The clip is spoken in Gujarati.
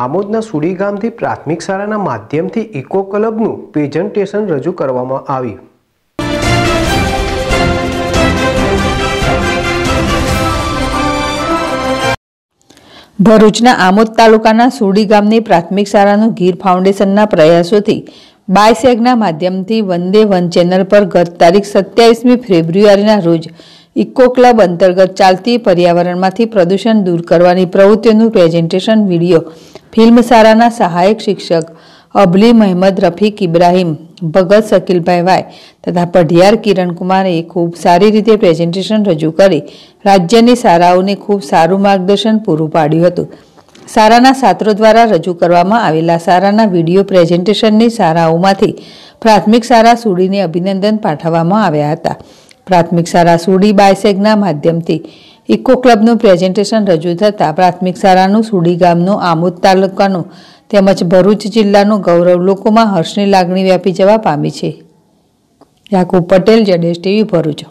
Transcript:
આમોદના સુડી ગામથી પ્રાથમિક શાળાના માધ્યમથી ઇકો ક્લબનું પ્રેઝન્ટેશન રજૂ કરવામાં આવ્યું ભરૂચના આમોદ તાલુકાના સુડી ગામની પ્રાથમિક શાળાનું ગીર ફાઉન્ડેશનના પ્રયાસોથી બાયસેગના માધ્યમથી વંદે વન ચેનલ પર ગત તારીખ સત્યાવીસમી ફેબ્રુઆરીના રોજ ઇકો ક્લબ અંતર્ગત ચાલતી પર્યાવરણમાંથી પ્રદૂષણ દૂર કરવાની પ્રવૃત્તિઓનું પ્રેઝન્ટેશન વિડીયો ફિલ્મસારાના સહાયક શિક્ષક અબલી મહેમદ રફીક ઇબ્રાહીમ ભગત શકીલભાઈ વાય તથા પઢિયાર કિરણકુમારે ખૂબ સારી રીતે પ્રેઝન્ટેશન રજૂ કરી રાજ્યની શાળાઓને ખૂબ સારું માર્ગદર્શન પૂરું પાડ્યું હતું શાળાના છાત્રો દ્વારા રજૂ કરવામાં આવેલા શાળાના વિડીયો પ્રેઝન્ટેશનની શાળાઓમાંથી પ્રાથમિક શાળા સુડીને અભિનંદન પાઠવવામાં આવ્યા હતા પ્રાથમિક શાળા સુડી બાયસેગના માધ્યમથી ઇકો ક્લબનું પ્રેઝન્ટેશન રજૂ થતાં પ્રાથમિક શાળાનું સુડી ગામનું આમોદ તાલુકાનું તેમજ ભરૂચ જિલ્લાનું ગૌરવ લોકોમાં હર્ષની લાગણી વ્યાપી જવા પામી છે યાકુબ પટેલ જડેશ ટીવી ભરૂચ